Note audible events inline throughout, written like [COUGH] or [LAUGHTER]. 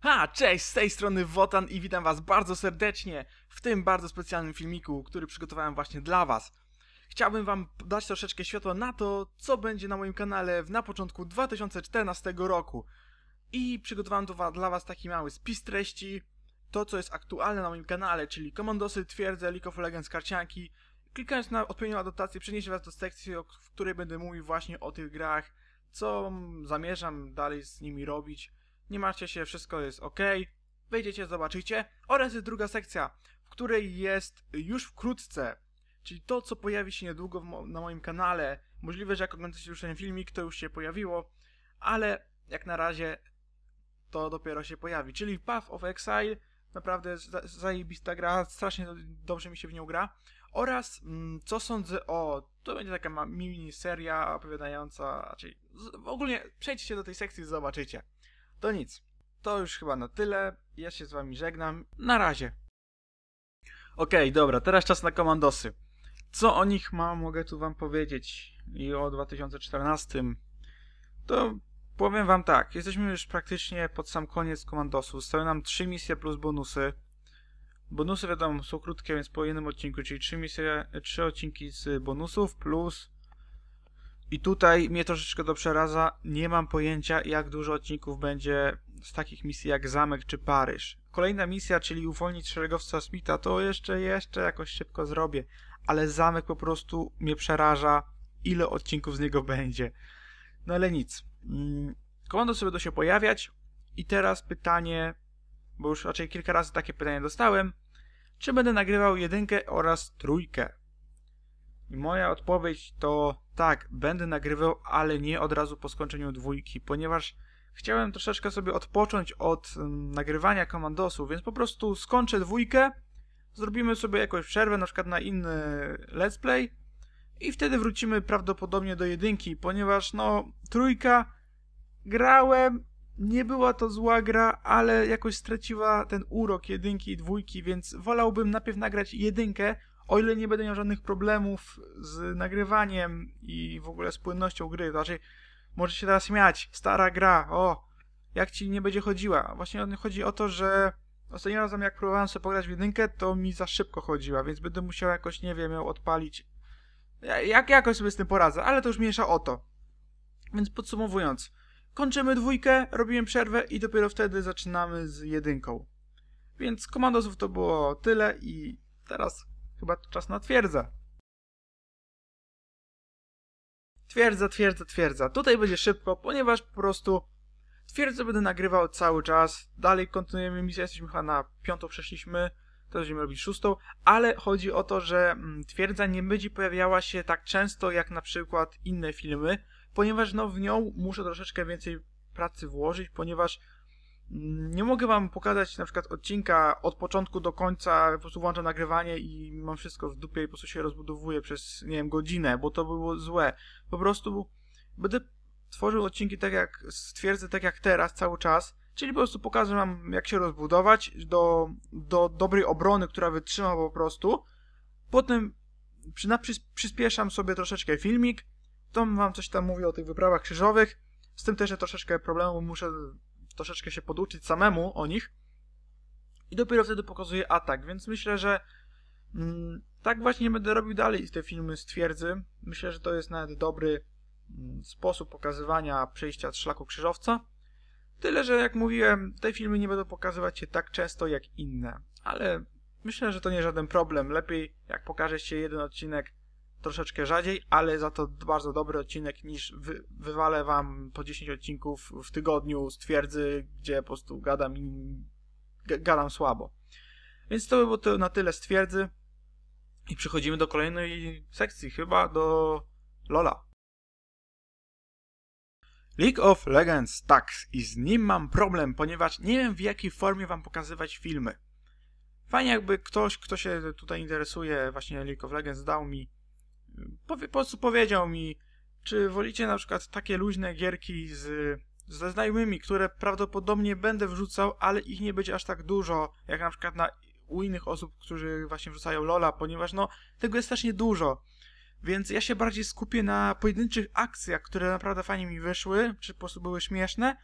Ha, cześć, z tej strony Wotan i witam was bardzo serdecznie w tym bardzo specjalnym filmiku, który przygotowałem właśnie dla was. Chciałbym wam dać troszeczkę światła na to, co będzie na moim kanale na początku 2014 roku. I przygotowałem dla was taki mały spis treści, to co jest aktualne na moim kanale, czyli komandosy, twierdze, League of Legends, karcianki. Klikając na odpowiednią adaptację przeniesie was do sekcji, w której będę mówił właśnie o tych grach, co zamierzam dalej z nimi robić nie martwcie się, wszystko jest ok. Wejdziecie, zobaczycie. Oraz jest druga sekcja, w której jest już wkrótce, czyli to, co pojawi się niedługo mo na moim kanale. Możliwe, że jak oglądacie już ten filmik, to już się pojawiło, ale jak na razie to dopiero się pojawi. Czyli Path of Exile, naprawdę zajebista gra, strasznie dobrze mi się w nią gra. Oraz mm, co sądzę o. To będzie taka mini seria opowiadająca, czyli w ogólnie przejdźcie do tej sekcji, i zobaczycie. To nic. To już chyba na tyle. Ja się z wami żegnam. Na razie. Okej, okay, dobra, teraz czas na komandosy. Co o nich mam, mogę tu wam powiedzieć. I o 2014. To powiem wam tak, jesteśmy już praktycznie pod sam koniec komandosu. Stały nam 3 misje plus bonusy. Bonusy wiadomo są krótkie, więc po jednym odcinku, czyli 3 misje, 3 odcinki z bonusów plus i tutaj mnie troszeczkę to przeraza. Nie mam pojęcia, jak dużo odcinków będzie z takich misji jak Zamek czy Paryż. Kolejna misja, czyli uwolnić szeregowca Smitha, to jeszcze, jeszcze jakoś szybko zrobię. Ale Zamek po prostu mnie przeraża, ile odcinków z niego będzie. No ale nic. Mm, komando sobie do się pojawiać. I teraz pytanie, bo już raczej kilka razy takie pytanie dostałem. Czy będę nagrywał jedynkę oraz trójkę? I moja odpowiedź to tak, będę nagrywał, ale nie od razu po skończeniu dwójki, ponieważ chciałem troszeczkę sobie odpocząć od mm, nagrywania komandosu, więc po prostu skończę dwójkę, zrobimy sobie jakąś przerwę, na przykład na inny let's play i wtedy wrócimy prawdopodobnie do jedynki, ponieważ no, trójka grałem, nie była to zła gra, ale jakoś straciła ten urok jedynki i dwójki, więc wolałbym najpierw nagrać jedynkę, o ile nie będę miał żadnych problemów z nagrywaniem i w ogóle z płynnością gry, to raczej możecie się teraz śmiać, stara gra, o, jak ci nie będzie chodziła. Właśnie chodzi o to, że ostatnim razem jak próbowałem sobie pograć w jedynkę, to mi za szybko chodziła, więc będę musiał jakoś, nie wiem, ją odpalić. Jak, jakoś sobie z tym poradzę, ale to już mniejsza o to. Więc podsumowując, kończymy dwójkę, robimy przerwę i dopiero wtedy zaczynamy z jedynką. Więc komandosów to było tyle i teraz Chyba to czas na twierdza. Twierdza, twierdza, twierdza. Tutaj będzie szybko, ponieważ po prostu twierdzę będę nagrywał cały czas. Dalej kontynuujemy misję, jesteśmy chyba na piątą przeszliśmy. Teraz będziemy robić szóstą, ale chodzi o to, że mm, twierdza nie będzie pojawiała się tak często jak na przykład inne filmy, ponieważ no w nią muszę troszeczkę więcej pracy włożyć, ponieważ nie mogę wam pokazać na przykład odcinka od początku do końca, po prostu włączam nagrywanie i mam wszystko w dupie i po prostu się rozbudowuję przez, nie wiem, godzinę, bo to było złe. Po prostu będę tworzył odcinki tak jak, stwierdzę tak jak teraz, cały czas, czyli po prostu pokażę wam jak się rozbudować do, do dobrej obrony, która wytrzyma po prostu. Potem przy, na, przyspieszam sobie troszeczkę filmik, to wam coś tam mówię o tych wyprawach krzyżowych, z tym też troszeczkę problemu muszę troszeczkę się poduczyć samemu o nich i dopiero wtedy pokazuje atak, więc myślę, że mm, tak właśnie będę robił dalej te filmy z twierdzy. Myślę, że to jest nawet dobry mm, sposób pokazywania przejścia z szlaku krzyżowca. Tyle, że jak mówiłem, te filmy nie będą pokazywać się tak często jak inne, ale myślę, że to nie żaden problem. Lepiej jak pokaże się jeden odcinek troszeczkę rzadziej, ale za to bardzo dobry odcinek niż wy, wywalę wam po 10 odcinków w tygodniu z twierdzy, gdzie po prostu gadam i gadam słabo. Więc to by było to na tyle stwierdzy i przechodzimy do kolejnej sekcji, chyba do Lola. League of Legends, tak, i z nim mam problem, ponieważ nie wiem w jakiej formie wam pokazywać filmy. Fajnie jakby ktoś, kto się tutaj interesuje właśnie League of Legends dał mi powie, po prostu powiedział mi, czy wolicie na przykład takie luźne gierki z, ze znajomymi, które prawdopodobnie będę wrzucał, ale ich nie będzie aż tak dużo, jak na przykład na, u innych osób, którzy właśnie wrzucają Lola, ponieważ no, tego jest też niedużo. Więc ja się bardziej skupię na pojedynczych akcjach, które naprawdę fajnie mi wyszły, czy po prostu były śmieszne,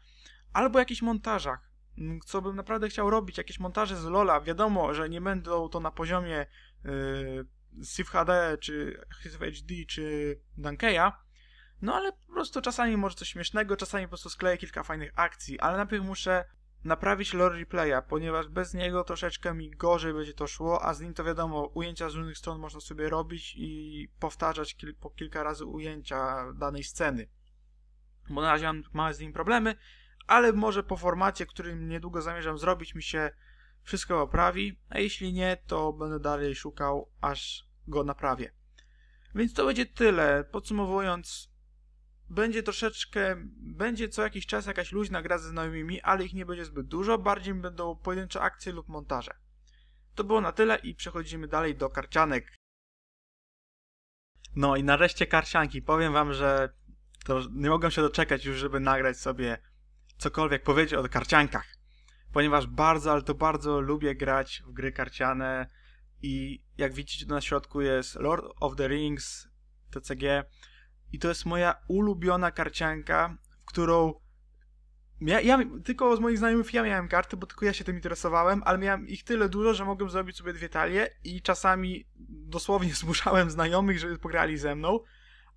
albo jakichś montażach. Mm, co bym naprawdę chciał robić, jakieś montaże z Lola. Wiadomo, że nie będą to na poziomie yy, Steve HD, czy His HD, czy Dunkeya, no ale po prostu czasami może coś śmiesznego, czasami po prostu skleję kilka fajnych akcji, ale najpierw muszę naprawić lore replaya, ponieważ bez niego troszeczkę mi gorzej będzie to szło, a z nim to wiadomo, ujęcia z różnych stron można sobie robić i powtarzać kil po kilka razy ujęcia danej sceny. Bo na razie mam małe z nim problemy, ale może po formacie, którym niedługo zamierzam zrobić, mi się wszystko naprawi, a jeśli nie, to będę dalej szukał, aż go naprawię. Więc to będzie tyle. Podsumowując, będzie troszeczkę, będzie co jakiś czas jakaś luźna gra ze znajomymi, ale ich nie będzie zbyt dużo, bardziej będą pojedyncze akcje lub montaże. To było na tyle i przechodzimy dalej do karcianek. No i nareszcie karcianki. Powiem wam, że nie mogłem się doczekać już, żeby nagrać sobie cokolwiek powiedzieć o karciankach ponieważ bardzo, ale to bardzo lubię grać w gry karciane i jak widzicie na środku jest Lord of the Rings TCG i to jest moja ulubiona karcianka, w którą ja, ja, tylko z moich znajomych ja miałem karty, bo tylko ja się tym interesowałem, ale miałem ich tyle dużo, że mogłem zrobić sobie dwie talie i czasami dosłownie [LAUGHS] zmuszałem znajomych, żeby pograli ze mną,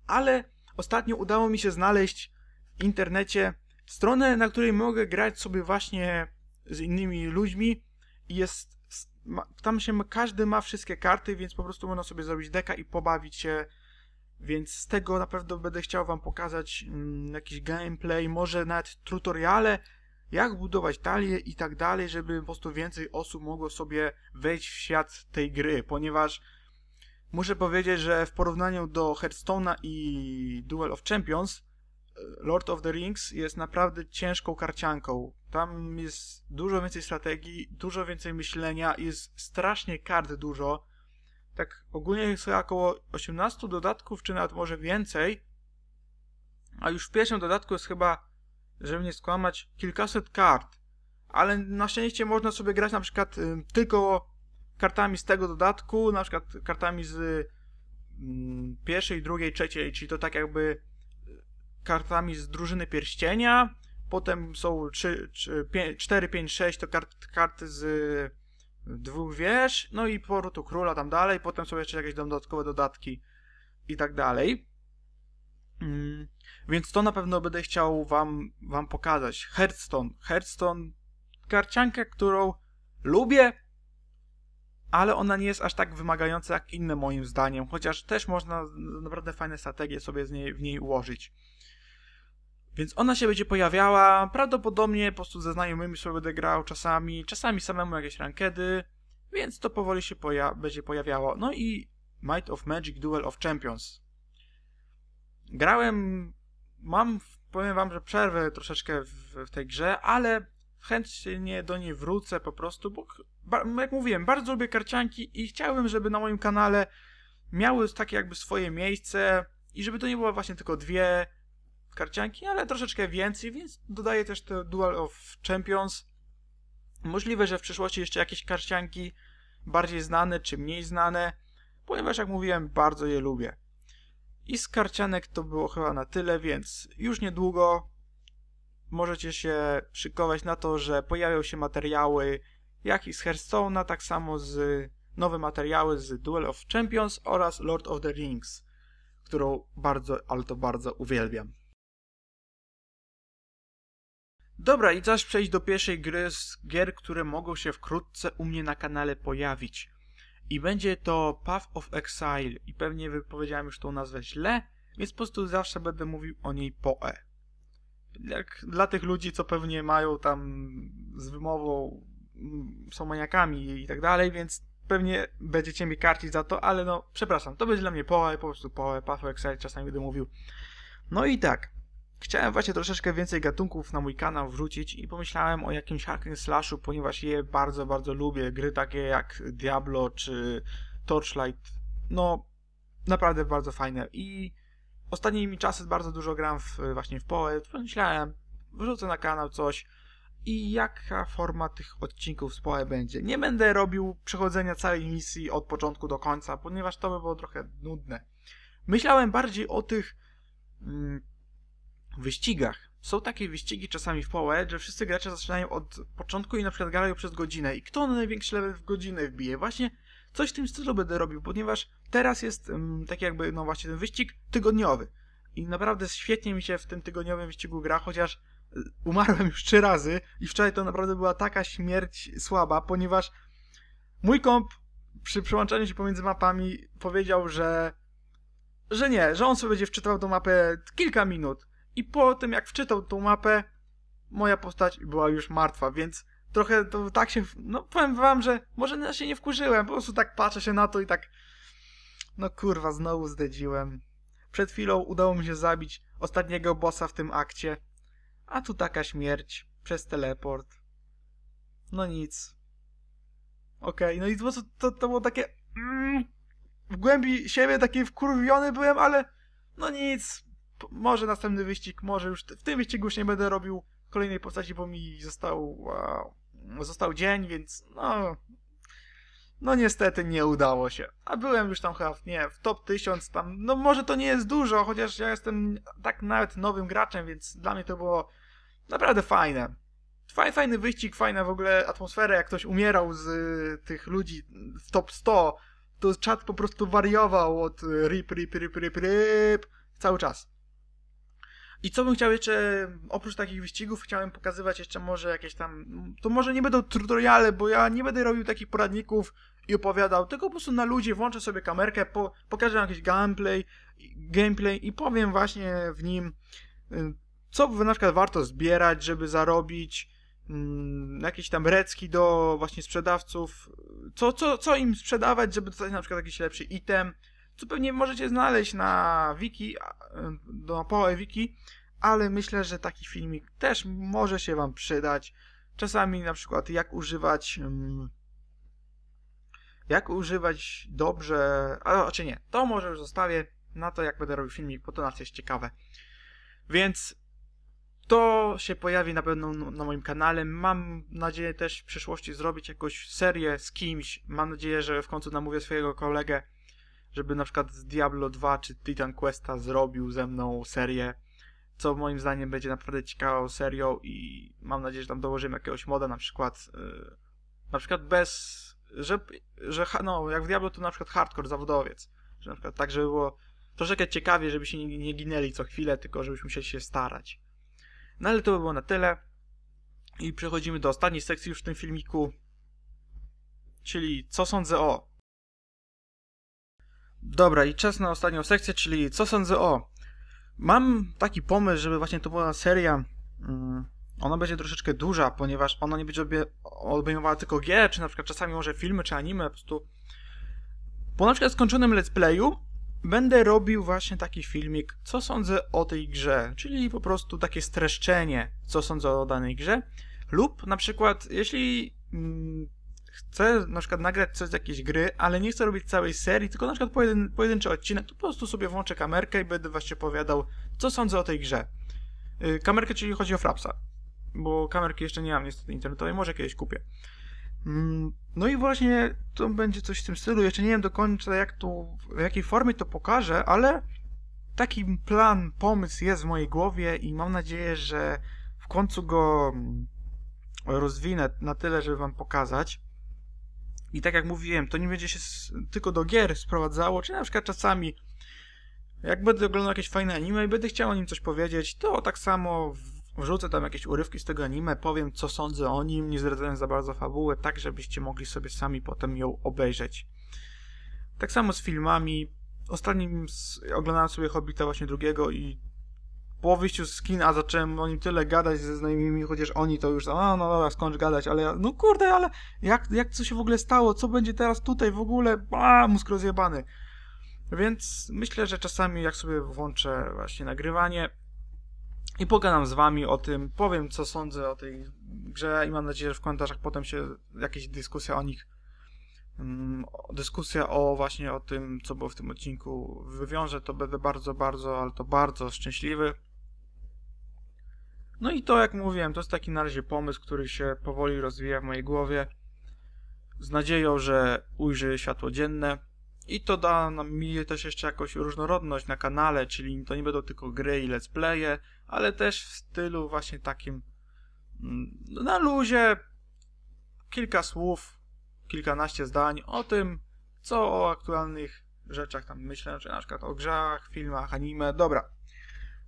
ale ostatnio udało mi się znaleźć w internecie stronę, na której mogę grać sobie właśnie z innymi ludźmi i jest. Ma, tam się każdy ma wszystkie karty, więc po prostu można sobie zrobić deka i pobawić się. Więc z tego na pewno będę chciał Wam pokazać mm, jakiś gameplay, może nawet tutoriale, jak budować talie i tak dalej, żeby po prostu więcej osób mogło sobie wejść w świat tej gry, ponieważ muszę powiedzieć, że w porównaniu do Hearthstone'a i Duel of Champions, e, Lord of the Rings jest naprawdę ciężką karcianką. Tam jest dużo więcej strategii, dużo więcej myślenia, jest strasznie kart dużo. Tak ogólnie jest około 18 dodatków, czy nawet może więcej. A już w pierwszym dodatku jest chyba, żeby nie skłamać, kilkaset kart. Ale na szczęście można sobie grać na przykład y, tylko kartami z tego dodatku, na przykład kartami z mm, pierwszej, drugiej, trzeciej, czyli to tak jakby y, kartami z drużyny pierścienia, Potem są 3, 3, 5, 4, 5, 6 to kart, karty z y, dwóch wież, no i powrotu króla tam dalej, potem są jeszcze jakieś dodatkowe dodatki i tak dalej. Mm, więc to na pewno będę chciał wam, wam pokazać. Hearthstone. Hearthstone, karciankę, którą lubię, ale ona nie jest aż tak wymagająca jak inne moim zdaniem, chociaż też można naprawdę fajne strategie sobie z niej, w niej ułożyć. Więc ona się będzie pojawiała, prawdopodobnie po prostu ze znajomymi sobie będę grał czasami, czasami samemu jakieś rankedy, więc to powoli się poja będzie pojawiało. No i Might of Magic Duel of Champions. Grałem, mam, powiem wam, że przerwę troszeczkę w, w tej grze, ale chętnie do niej wrócę po prostu, bo jak mówiłem, bardzo lubię karcianki i chciałbym, żeby na moim kanale miały takie jakby swoje miejsce i żeby to nie było właśnie tylko dwie karcianki, ale troszeczkę więcej, więc dodaję też to Dual of Champions. Możliwe, że w przyszłości jeszcze jakieś karcianki bardziej znane czy mniej znane, ponieważ jak mówiłem, bardzo je lubię. I z karcianek to było chyba na tyle, więc już niedługo możecie się szykować na to, że pojawią się materiały jak i z Hearthstone'a, tak samo z nowe materiały z Duel of Champions oraz Lord of the Rings, którą bardzo, ale to bardzo uwielbiam. Dobra, i teraz przejść do pierwszej gry z gier, które mogą się wkrótce u mnie na kanale pojawić. I będzie to Path of Exile i pewnie wypowiedziałem już tą nazwę źle, więc po prostu zawsze będę mówił o niej po E. Jak dla tych ludzi, co pewnie mają tam z wymową, mm, są maniakami i tak dalej, więc pewnie będziecie mi karcić za to, ale no, przepraszam, to będzie dla mnie poe, po prostu poe, Path of Exile czasami będę mówił. No i tak, Chciałem właśnie troszeczkę więcej gatunków na mój kanał wrzucić i pomyślałem o jakimś hack slashu, ponieważ je bardzo, bardzo lubię. Gry takie jak Diablo czy Torchlight, no naprawdę bardzo fajne i ostatnimi czasy bardzo dużo gram w, właśnie w PoE. Pomyślałem, wrzucę na kanał coś i jaka forma tych odcinków z PoE będzie. Nie będę robił przechodzenia całej misji od początku do końca, ponieważ to by było trochę nudne. Myślałem bardziej o tych... Mm, wyścigach. Są takie wyścigi czasami w PoE, że wszyscy gracze zaczynają od początku i na przykład grają przez godzinę. I kto na największy level w godzinę wbije? Właśnie coś w tym stylu będę robił, ponieważ teraz jest um, tak jakby, no właśnie ten wyścig tygodniowy. I naprawdę świetnie mi się w tym tygodniowym wyścigu gra, chociaż y, umarłem już trzy razy i wczoraj to naprawdę była taka śmierć słaba, ponieważ mój komp przy przełączaniu się pomiędzy mapami powiedział, że że nie, że on sobie będzie wczytał tą mapę kilka minut. I po tym, jak wczytał tą mapę, moja postać była już martwa, więc trochę to tak się, no powiem wam, że może na się nie wkurzyłem, po prostu tak patrzę się na to i tak, no kurwa, znowu zdedziłem. Przed chwilą udało mi się zabić ostatniego bossa w tym akcie, a tu taka śmierć przez teleport. No nic. Okej, okay, no i to, to, to było takie... Mm, w głębi siebie taki wkurwiony byłem, ale no nic może następny wyścig, może już w tym wyścigu już nie będę robił kolejnej postaci, bo mi został, wow, został dzień, więc no, no niestety nie udało się. A byłem już tam chyba, nie, w top 1000 tam, no może to nie jest dużo, chociaż ja jestem tak nawet nowym graczem, więc dla mnie to było naprawdę fajne. Fajny, fajny wyścig, fajna w ogóle atmosfera, jak ktoś umierał z y, tych ludzi w top 100, to czat po prostu wariował od y, rip, rip, rip, rip, rip, cały czas. I co bym chciał jeszcze, oprócz takich wyścigów, chciałem pokazywać jeszcze może jakieś tam, to może nie będą tutoriale, bo ja nie będę robił takich poradników i opowiadał, tylko po prostu na ludzi włączę sobie kamerkę, po, pokażę jakiś gameplay, gameplay i powiem właśnie w nim, y, co na przykład warto zbierać, żeby zarobić, mm, jakieś tam recki do właśnie sprzedawców, co, co, co im sprzedawać, żeby dostać na przykład jakiś lepszy item, co pewnie możecie znaleźć na wiki, na y, pole wiki, ale myślę, że taki filmik też może się Wam przydać. Czasami na przykład jak używać jak używać dobrze, a czy znaczy nie, to może już zostawię na to, jak będę robił filmik, bo to nas jest ciekawe. Więc to się pojawi na pewno na moim kanale. Mam nadzieję też w przyszłości zrobić jakąś serię z kimś. Mam nadzieję, że w końcu namówię swojego kolegę żeby na przykład z Diablo 2 czy Titan Questa zrobił ze mną serię, co moim zdaniem będzie naprawdę ciekawą serią i mam nadzieję, że tam dołożymy jakiegoś moda na przykład, yy, na przykład bez, że, że no, jak w Diablo to na przykład hardcore zawodowiec, że na przykład tak, żeby było troszeczkę ciekawie, żeby się nie, nie ginęli co chwilę, tylko żebyśmy musieli się starać. No ale to by było na tyle. I przechodzimy do ostatniej sekcji już w tym filmiku, czyli co sądzę o Dobra, i czas na ostatnią sekcję, czyli co sądzę o. Mam taki pomysł, żeby właśnie to była seria. Mm, ona będzie troszeczkę duża, ponieważ ona nie będzie obejmowała tylko gier, czy na przykład czasami może filmy, czy anime, po prostu. Po na przykład skończonym let's playu będę robił właśnie taki filmik, co sądzę o tej grze, czyli po prostu takie streszczenie, co sądzę o danej grze, lub na przykład, jeśli mm, chcę na przykład nagrać coś z jakiejś gry, ale nie chcę robić całej serii, tylko na przykład pojedyn, pojedynczy odcinek, to po prostu sobie włączę kamerkę i będę właśnie opowiadał, co sądzę o tej grze. Yy, kamerkę, czyli chodzi o Frapsa, bo kamerki jeszcze nie mam niestety internetowej, może kiedyś kupię. Mm, no i właśnie to będzie coś w tym stylu. Jeszcze nie wiem do końca, jak tu, w jakiej formie to pokażę, ale taki plan, pomysł jest w mojej głowie i mam nadzieję, że w końcu go mm, rozwinę na tyle, żeby wam pokazać. I tak jak mówiłem, to nie będzie się tylko do gier sprowadzało, czy na przykład czasami jak będę oglądał jakieś fajne anime i będę chciał o nim coś powiedzieć, to tak samo wrzucę tam jakieś urywki z tego anime, powiem co sądzę o nim, nie zdradzając za bardzo fabułę, tak żebyście mogli sobie sami potem ją obejrzeć. Tak samo z filmami. Ostatnim oglądałem sobie Hobbita właśnie drugiego i po wyjściu z kina zacząłem o nim tyle gadać ze znajomymi, chociaż oni to już, a no dobra, skończ gadać, ale ja, no kurde, ale jak, jak co się w ogóle stało, co będzie teraz tutaj w ogóle, a mózg rozjebany. Więc myślę, że czasami jak sobie włączę właśnie nagrywanie i pogadam z wami o tym, powiem co sądzę o tej grze i mam nadzieję, że w komentarzach potem się jakieś dyskusja o nich mm, dyskusja o właśnie o tym, co było w tym odcinku wywiąże, to będę bardzo, bardzo, ale to bardzo szczęśliwy. No i to, jak mówiłem, to jest taki na razie pomysł, który się powoli rozwija w mojej głowie, z nadzieją, że ujrzy światło dzienne. I to da nam mi też jeszcze jakąś różnorodność na kanale, czyli to nie będą tylko gry i let's playe, ale też w stylu właśnie takim mm, no, na luzie kilka słów, kilkanaście zdań o tym, co o aktualnych rzeczach tam myślę, czy na przykład o grzach, filmach, anime, dobra.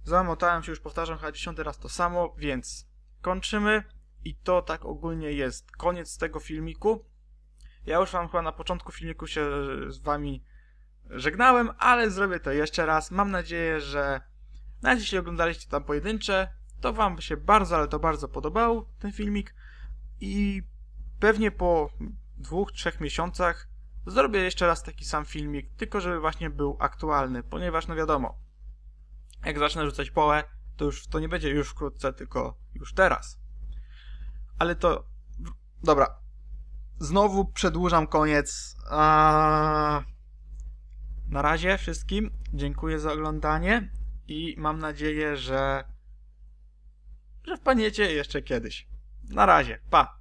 Zamotałem się, już powtarzam chyba dziesiąty raz to samo, więc kończymy. I to tak ogólnie jest koniec tego filmiku. Ja już wam chyba na początku filmiku się z wami żegnałem, ale zrobię to jeszcze raz. Mam nadzieję, że nawet jeśli oglądaliście tam pojedyncze, to wam się bardzo, ale to bardzo podobał ten filmik. I pewnie po dwóch, trzech miesiącach zrobię jeszcze raz taki sam filmik, tylko żeby właśnie był aktualny, ponieważ no wiadomo, jak zacznę rzucać pole, to już to nie będzie już wkrótce, tylko już teraz. Ale to. Dobra. Znowu przedłużam koniec. Na razie wszystkim. Dziękuję za oglądanie i mam nadzieję, że. że wpaniecie jeszcze kiedyś. Na razie. Pa!